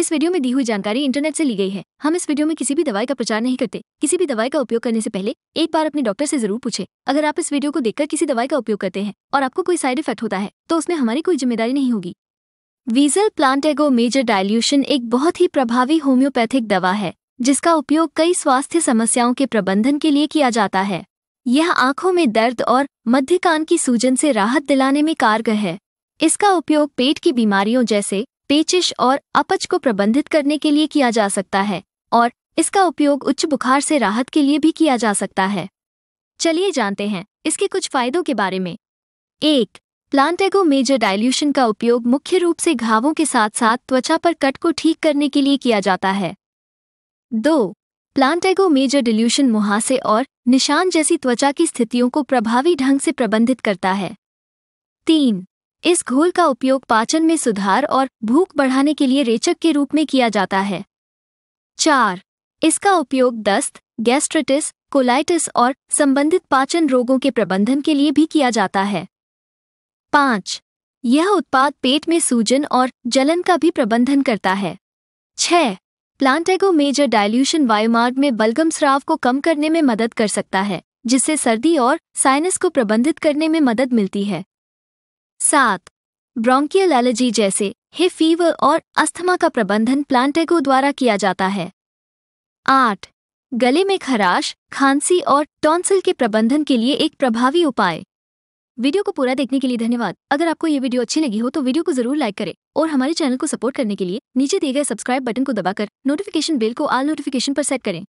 इस वीडियो में दी हुई जानकारी इंटरनेट से ली गई है हम इस वीडियो में किसी भी दवाई का प्रचार नहीं करते किसी भी दवाई का उपयोग करने से पहले एक बार अपने डॉक्टर से जरूर पूछे अगर आप इस वीडियो को देखकर किसी दवाई का उपयोग करते हैं और आपको कोई साइड इफेक्ट होता है तो उसमें हमारी कोई जिम्मेदारी नहीं होगी वीजल प्लांटेगो मेजर डायल्यूशन एक बहुत ही प्रभावी होम्योपैथिक दवा है जिसका उपयोग कई स्वास्थ्य समस्याओं के प्रबंधन के लिए किया जाता है यह आंखों में दर्द और मध्य कान की सूजन से राहत दिलाने में कारगर है इसका उपयोग पेट की बीमारियों जैसे पेचिश और अपच को प्रबंधित करने के लिए किया जा सकता है और इसका उपयोग उच्च बुखार से राहत के लिए भी किया जा सकता है चलिए जानते हैं इसके कुछ फायदों के बारे में एक प्लांटेगो मेजर डाइल्यूशन का उपयोग मुख्य रूप से घावों के साथ साथ त्वचा पर कट को ठीक करने के लिए किया जाता है दो प्लांटेगो मेजर डिल्यूशन मुहासे और निशान जैसी त्वचा की स्थितियों को प्रभावी ढंग से प्रबंधित करता है तीन इस घोल का उपयोग पाचन में सुधार और भूख बढ़ाने के लिए रेचक के रूप में किया जाता है चार इसका उपयोग दस्त गैस्ट्रिटिस कोलाइटिस और संबंधित पाचन रोगों के प्रबंधन के लिए भी किया जाता है पाँच यह उत्पाद पेट में सूजन और जलन का भी प्रबंधन करता है छः प्लांटेगो मेजर डाइल्यूशन वायुमार्ग में बलगम स्राव को कम करने में मदद कर सकता है जिससे सर्दी और साइनस को प्रबंधित करने में मदद मिलती है सात ब्रोंकियल एलर्जी जैसे हे फीवर और अस्थमा का प्रबंधन प्लांटेगो द्वारा किया जाता है आठ गले में खराश खांसी और टॉन्सिल के प्रबंधन के लिए एक प्रभावी उपाय वीडियो को पूरा देखने के लिए धन्यवाद अगर आपको ये वीडियो अच्छी लगी हो तो वीडियो को जरूर लाइक करें और हमारे चैनल को सपोर्ट करने के लिए नीचे दिए गए सब्सक्राइब बटन को दबाकर नोटिफिकेशन बेल को आल नोटिफिकेशन पर सेट करें